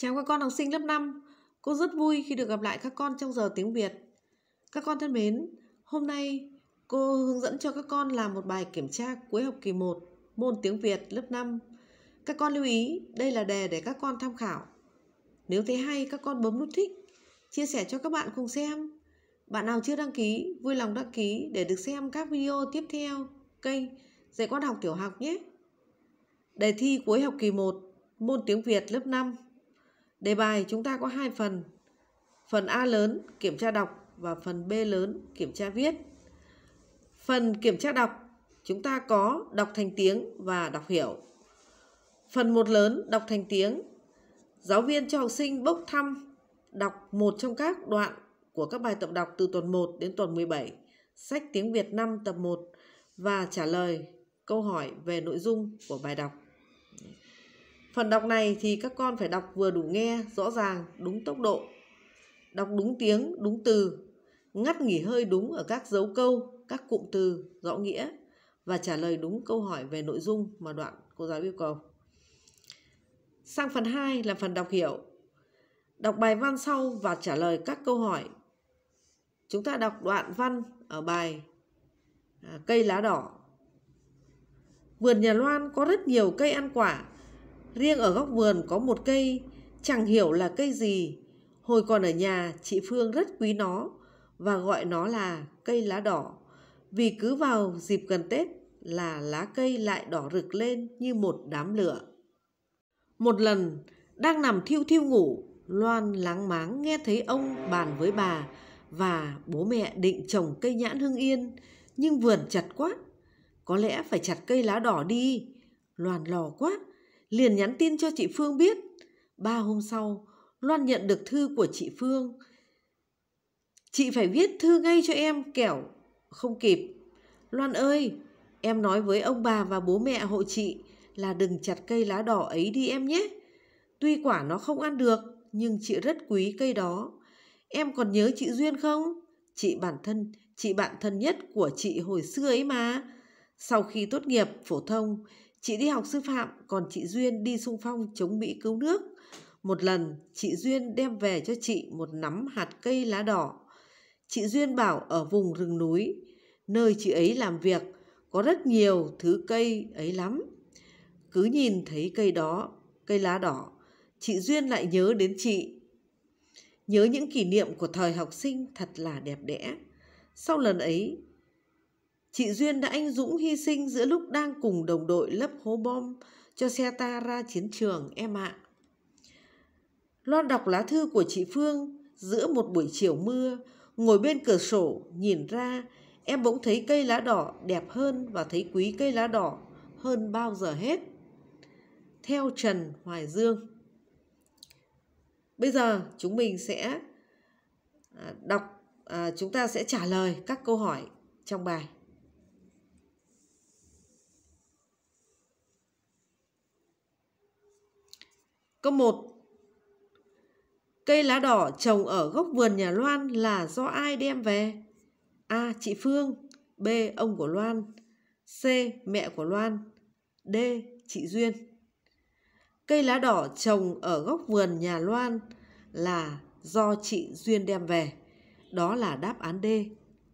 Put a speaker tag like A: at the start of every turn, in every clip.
A: Chào các con học sinh lớp 5, cô rất vui khi được gặp lại các con trong giờ tiếng Việt. Các con thân mến, hôm nay cô hướng dẫn cho các con làm một bài kiểm tra cuối học kỳ 1 môn tiếng Việt lớp 5. Các con lưu ý, đây là đề để các con tham khảo. Nếu thấy hay, các con bấm nút thích, chia sẻ cho các bạn cùng xem. Bạn nào chưa đăng ký, vui lòng đăng ký để được xem các video tiếp theo kênh Dạy con học tiểu học nhé. Đề thi cuối học kỳ 1 môn tiếng Việt lớp 5 Đề bài chúng ta có hai phần. Phần A lớn kiểm tra đọc và phần B lớn kiểm tra viết. Phần kiểm tra đọc chúng ta có đọc thành tiếng và đọc hiểu. Phần một lớn đọc thành tiếng. Giáo viên cho học sinh bốc thăm đọc một trong các đoạn của các bài tập đọc từ tuần 1 đến tuần 17, sách tiếng Việt 5 tập 1 và trả lời câu hỏi về nội dung của bài đọc. Phần đọc này thì các con phải đọc vừa đủ nghe, rõ ràng, đúng tốc độ, đọc đúng tiếng, đúng từ, ngắt nghỉ hơi đúng ở các dấu câu, các cụm từ, rõ nghĩa và trả lời đúng câu hỏi về nội dung mà đoạn cô giáo yêu cầu. Sang phần 2 là phần đọc hiểu. Đọc bài văn sau và trả lời các câu hỏi. Chúng ta đọc đoạn văn ở bài à, Cây lá đỏ. Vườn nhà Loan có rất nhiều cây ăn quả Riêng ở góc vườn có một cây, chẳng hiểu là cây gì. Hồi còn ở nhà, chị Phương rất quý nó và gọi nó là cây lá đỏ. Vì cứ vào dịp gần Tết là lá cây lại đỏ rực lên như một đám lửa. Một lần, đang nằm thiêu thiêu ngủ, Loan láng máng nghe thấy ông bàn với bà và bố mẹ định trồng cây nhãn hương yên, nhưng vườn chặt quá. Có lẽ phải chặt cây lá đỏ đi. loàn lò quá, liền nhắn tin cho chị Phương biết. Ba hôm sau, Loan nhận được thư của chị Phương. Chị phải viết thư ngay cho em, kẻo không kịp. Loan ơi, em nói với ông bà và bố mẹ hộ chị là đừng chặt cây lá đỏ ấy đi em nhé. Tuy quả nó không ăn được, nhưng chị rất quý cây đó. Em còn nhớ chị Duyên không? Chị bản thân, chị bạn thân nhất của chị hồi xưa ấy mà. Sau khi tốt nghiệp phổ thông, Chị đi học sư phạm, còn chị Duyên đi sung phong chống Mỹ cứu nước. Một lần, chị Duyên đem về cho chị một nắm hạt cây lá đỏ. Chị Duyên bảo ở vùng rừng núi, nơi chị ấy làm việc, có rất nhiều thứ cây ấy lắm. Cứ nhìn thấy cây đó, cây lá đỏ, chị Duyên lại nhớ đến chị. Nhớ những kỷ niệm của thời học sinh thật là đẹp đẽ. Sau lần ấy, Chị Duyên đã anh dũng hy sinh giữa lúc đang cùng đồng đội lấp hố bom cho xe ta ra chiến trường em ạ. À. Loan đọc lá thư của chị Phương giữa một buổi chiều mưa, ngồi bên cửa sổ nhìn ra, em bỗng thấy cây lá đỏ đẹp hơn và thấy quý cây lá đỏ hơn bao giờ hết. Theo Trần Hoài Dương. Bây giờ chúng mình sẽ à, đọc, à, chúng ta sẽ trả lời các câu hỏi trong bài. Câu 1. Cây lá đỏ trồng ở góc vườn nhà Loan là do ai đem về? A. Chị Phương B. Ông của Loan C. Mẹ của Loan D. Chị Duyên Cây lá đỏ trồng ở góc vườn nhà Loan là do chị Duyên đem về. Đó là đáp án D.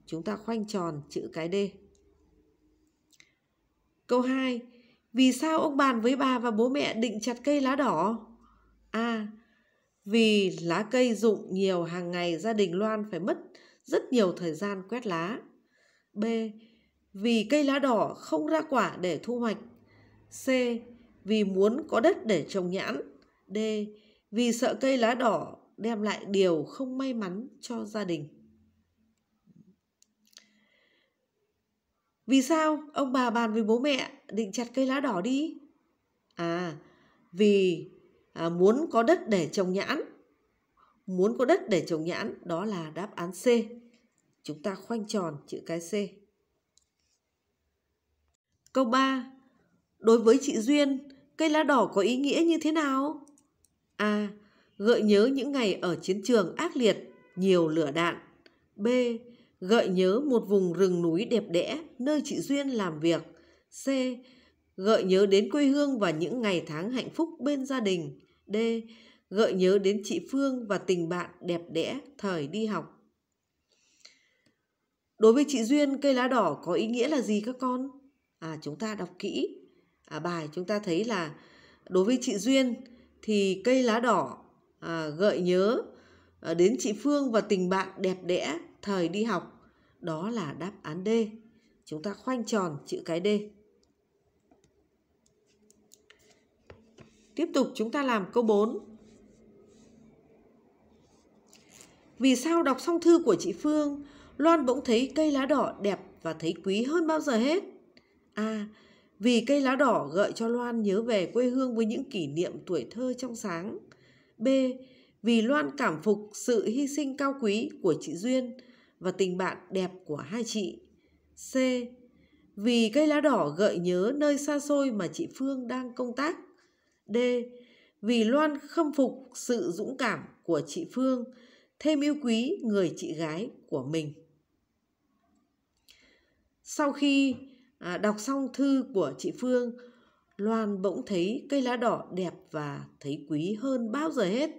A: Chúng ta khoanh tròn chữ cái D. Câu 2. Vì sao ông bàn với bà và bố mẹ định chặt cây lá đỏ? A. Vì lá cây rụng nhiều hàng ngày gia đình Loan phải mất rất nhiều thời gian quét lá. B. Vì cây lá đỏ không ra quả để thu hoạch. C. Vì muốn có đất để trồng nhãn. D. Vì sợ cây lá đỏ đem lại điều không may mắn cho gia đình. Vì sao ông bà bàn với bố mẹ định chặt cây lá đỏ đi? À, vì à, muốn có đất để trồng nhãn muốn có đất để trồng nhãn đó là đáp án C chúng ta khoanh tròn chữ cái C câu 3 đối với chị Duyên cây lá đỏ có ý nghĩa như thế nào A gợi nhớ những ngày ở chiến trường ác liệt nhiều lửa đạn B gợi nhớ một vùng rừng núi đẹp đẽ nơi chị Duyên làm việc C gợi nhớ đến quê hương và những ngày tháng hạnh phúc bên gia đình. D. Gợi nhớ đến chị Phương và tình bạn đẹp đẽ thời đi học. Đối với chị Duyên, cây lá đỏ có ý nghĩa là gì các con? À, chúng ta đọc kỹ à, bài chúng ta thấy là đối với chị Duyên thì cây lá đỏ à, gợi nhớ à, đến chị Phương và tình bạn đẹp đẽ thời đi học. Đó là đáp án D. Chúng ta khoanh tròn chữ cái D. Tiếp tục chúng ta làm câu 4. Vì sao đọc xong thư của chị Phương, Loan bỗng thấy cây lá đỏ đẹp và thấy quý hơn bao giờ hết? À, vì cây lá đỏ gợi cho Loan nhớ về quê hương với những kỷ niệm tuổi thơ trong sáng. B. Vì Loan cảm phục sự hy sinh cao quý của chị Duyên và tình bạn đẹp của hai chị. C. Vì cây lá đỏ gợi nhớ nơi xa xôi mà chị Phương đang công tác. D. Vì Loan khâm phục sự dũng cảm của chị Phương, thêm yêu quý người chị gái của mình. Sau khi à, đọc xong thư của chị Phương, Loan bỗng thấy cây lá đỏ đẹp và thấy quý hơn bao giờ hết.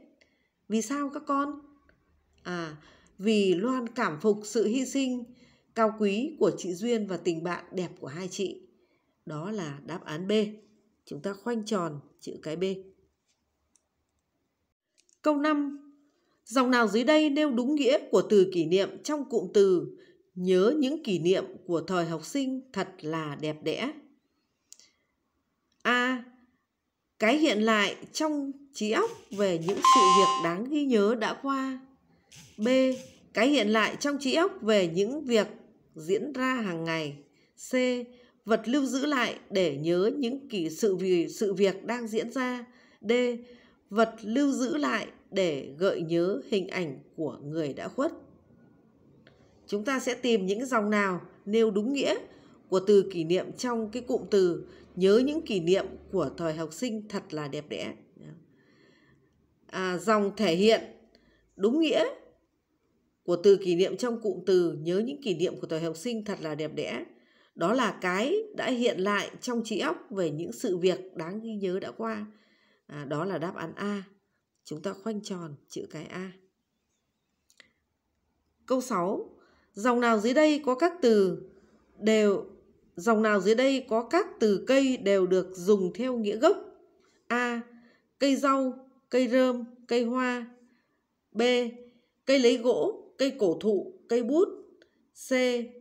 A: Vì sao các con? À, vì Loan cảm phục sự hy sinh, cao quý của chị Duyên và tình bạn đẹp của hai chị. Đó là đáp án B. Chúng ta khoanh tròn chữ cái B. Câu 5. Dòng nào dưới đây nêu đúng nghĩa của từ kỷ niệm trong cụm từ nhớ những kỷ niệm của thời học sinh thật là đẹp đẽ. A. Cái hiện lại trong trí óc về những sự việc đáng ghi nhớ đã qua. B. Cái hiện lại trong trí óc về những việc diễn ra hàng ngày. C vật lưu giữ lại để nhớ những kỳ sự vì sự việc đang diễn ra d vật lưu giữ lại để gợi nhớ hình ảnh của người đã khuất chúng ta sẽ tìm những dòng nào nêu đúng nghĩa của từ kỷ niệm trong cái cụm từ nhớ những kỷ niệm của thời học sinh thật là đẹp đẽ à, dòng thể hiện đúng nghĩa của từ kỷ niệm trong cụm từ nhớ những kỷ niệm của thời học sinh thật là đẹp đẽ đó là cái đã hiện lại trong trí óc về những sự việc đáng ghi nhớ đã qua à, đó là đáp án a chúng ta khoanh tròn chữ cái a câu 6 dòng nào dưới đây có các từ đều dòng nào dưới đây có các từ cây đều được dùng theo nghĩa gốc a cây rau cây rơm cây hoa b cây lấy gỗ cây cổ thụ cây bút C.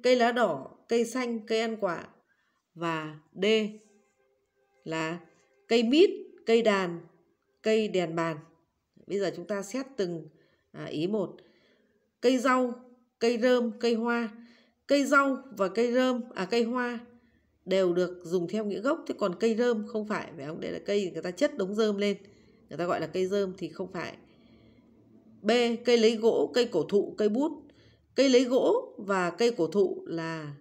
A: Cây lá đỏ, cây xanh, cây ăn quả. Và D. Là cây mít, cây đàn, cây đèn bàn. Bây giờ chúng ta xét từng à, ý một. Cây rau, cây rơm, cây hoa. Cây rau và cây rơm, à cây hoa đều được dùng theo nghĩa gốc. Thế còn cây rơm không phải, phải không? Đây là cây người ta chất đống rơm lên. Người ta gọi là cây rơm thì không phải. B. Cây lấy gỗ, cây cổ thụ, cây bút Cây lấy gỗ và cây cổ thụ là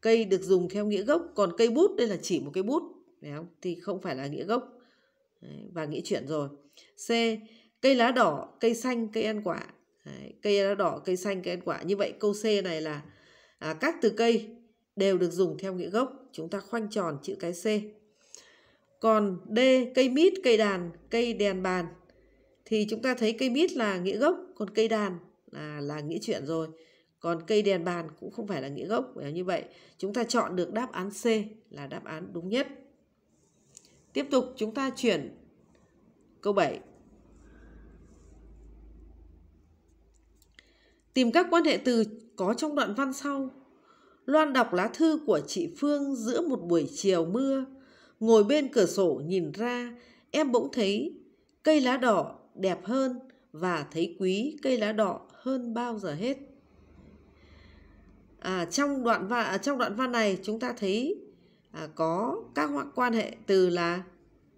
A: cây được dùng theo nghĩa gốc, còn cây bút đây là chỉ một cái bút, phải không? Thì không phải là nghĩa gốc và nghĩa chuyển rồi. C. Cây lá đỏ, cây xanh, cây ăn quả. cây lá đỏ, cây xanh, cây ăn quả. Như vậy câu C này là à, các từ cây đều được dùng theo nghĩa gốc. Chúng ta khoanh tròn chữ cái C. Còn D, cây mít, cây đàn, cây đèn bàn. Thì chúng ta thấy cây mít là nghĩa gốc, còn cây đàn là là nghĩa chuyển rồi còn cây đèn bàn cũng không phải là nghĩa gốc như vậy chúng ta chọn được đáp án C là đáp án đúng nhất tiếp tục chúng ta chuyển câu 7 tìm các quan hệ từ có trong đoạn văn sau Loan đọc lá thư của chị Phương giữa một buổi chiều mưa ngồi bên cửa sổ nhìn ra em bỗng thấy cây lá đỏ đẹp hơn và thấy quý cây lá đỏ hơn bao giờ hết. À, trong đoạn văn à, trong đoạn văn này chúng ta thấy à, có các quan hệ từ là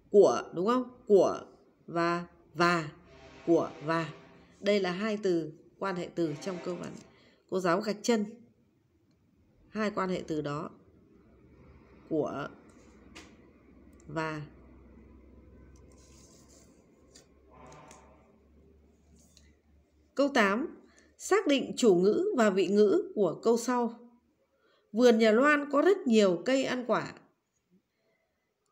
A: của đúng không? Của và và của và. Đây là hai từ quan hệ từ trong câu văn. Cô giáo gạch chân hai quan hệ từ đó của và Câu 8. Xác định chủ ngữ và vị ngữ của câu sau. Vườn nhà Loan có rất nhiều cây ăn quả.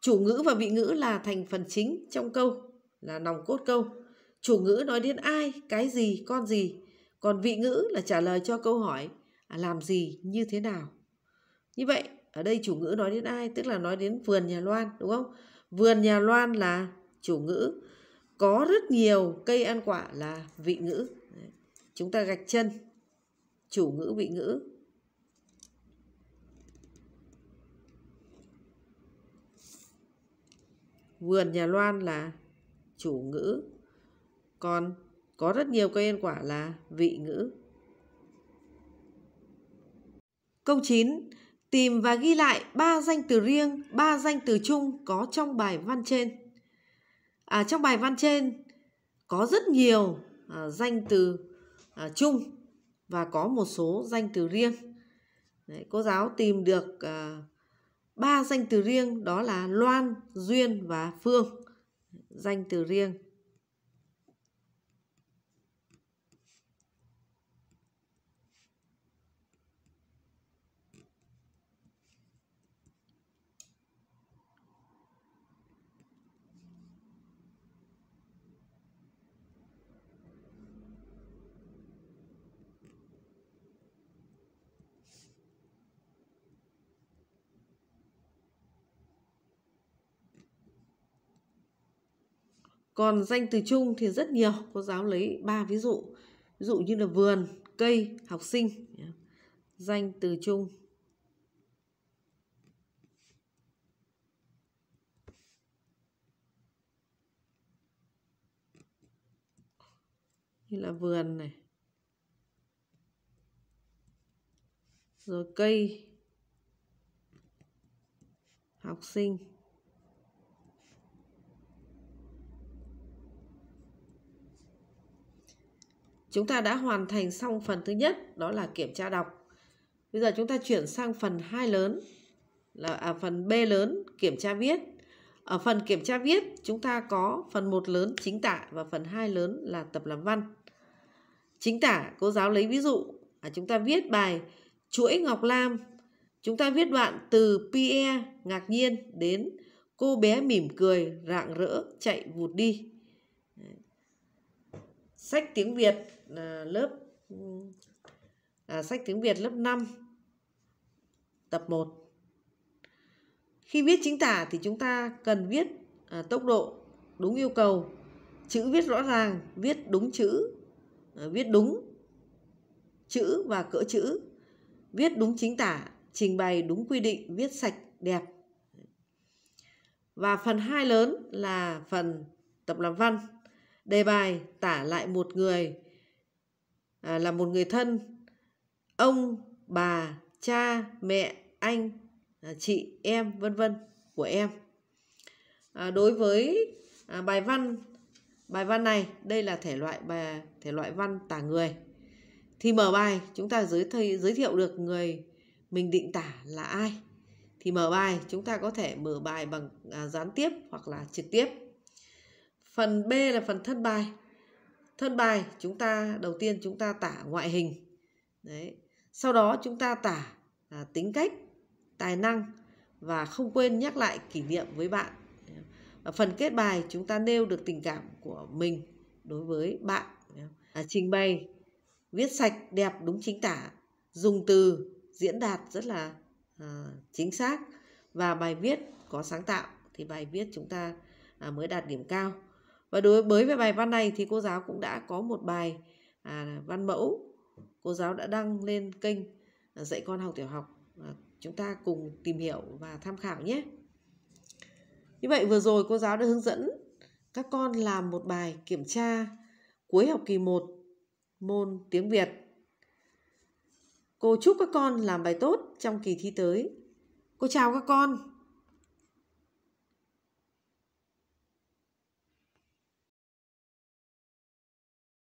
A: Chủ ngữ và vị ngữ là thành phần chính trong câu, là nòng cốt câu. Chủ ngữ nói đến ai, cái gì, con gì. Còn vị ngữ là trả lời cho câu hỏi à, làm gì, như thế nào. Như vậy, ở đây chủ ngữ nói đến ai, tức là nói đến vườn nhà Loan, đúng không? Vườn nhà Loan là chủ ngữ. Có rất nhiều cây ăn quả là vị ngữ chúng ta gạch chân chủ ngữ vị ngữ vườn nhà Loan là chủ ngữ còn có rất nhiều cây ăn quả là vị ngữ câu 9 tìm và ghi lại ba danh từ riêng ba danh từ chung có trong bài văn trên à, trong bài văn trên có rất nhiều à, danh từ à, chung và có một số danh từ riêng Đấy, cô giáo tìm được à, ba danh từ riêng đó là loan duyên và phương danh từ riêng còn danh từ chung thì rất nhiều cô giáo lấy ba ví dụ ví dụ như là vườn cây học sinh danh từ chung như là vườn này rồi cây học sinh Chúng ta đã hoàn thành xong phần thứ nhất, đó là kiểm tra đọc. Bây giờ chúng ta chuyển sang phần hai lớn, là à, phần B lớn, kiểm tra viết. Ở phần kiểm tra viết, chúng ta có phần một lớn chính tả và phần hai lớn là tập làm văn. Chính tả, cô giáo lấy ví dụ, à, chúng ta viết bài Chuỗi Ngọc Lam. Chúng ta viết đoạn từ pe ngạc nhiên đến cô bé mỉm cười rạng rỡ chạy vụt đi sách tiếng Việt à, lớp à, sách tiếng Việt lớp 5 tập 1 khi viết chính tả thì chúng ta cần viết à, tốc độ đúng yêu cầu chữ viết rõ ràng viết đúng chữ à, viết đúng chữ và cỡ chữ viết đúng chính tả trình bày đúng quy định viết sạch đẹp và phần 2 lớn là phần tập làm văn Đề bài tả lại một người à, là một người thân, ông, bà, cha, mẹ, anh, à, chị, em, vân vân của em. À, đối với à, bài văn bài văn này, đây là thể loại bài thể loại văn tả người. Thì mở bài chúng ta giới thi, giới thiệu được người mình định tả là ai thì mở bài chúng ta có thể mở bài bằng à, gián tiếp hoặc là trực tiếp Phần B là phần thân bài. Thân bài chúng ta đầu tiên chúng ta tả ngoại hình. Đấy. Sau đó chúng ta tả à, tính cách, tài năng và không quên nhắc lại kỷ niệm với bạn. Ở phần kết bài chúng ta nêu được tình cảm của mình đối với bạn. À, trình bày viết sạch đẹp đúng chính tả, dùng từ diễn đạt rất là à, chính xác và bài viết có sáng tạo thì bài viết chúng ta à, mới đạt điểm cao và đối với với bài văn này thì cô giáo cũng đã có một bài à, văn mẫu cô giáo đã đăng lên kênh à, dạy con học tiểu học à, chúng ta cùng tìm hiểu và tham khảo nhé như vậy vừa rồi cô giáo đã hướng dẫn các con làm một bài kiểm tra cuối học kỳ 1 môn tiếng Việt. Cô chúc các con làm bài tốt trong kỳ thi tới. Cô chào các con.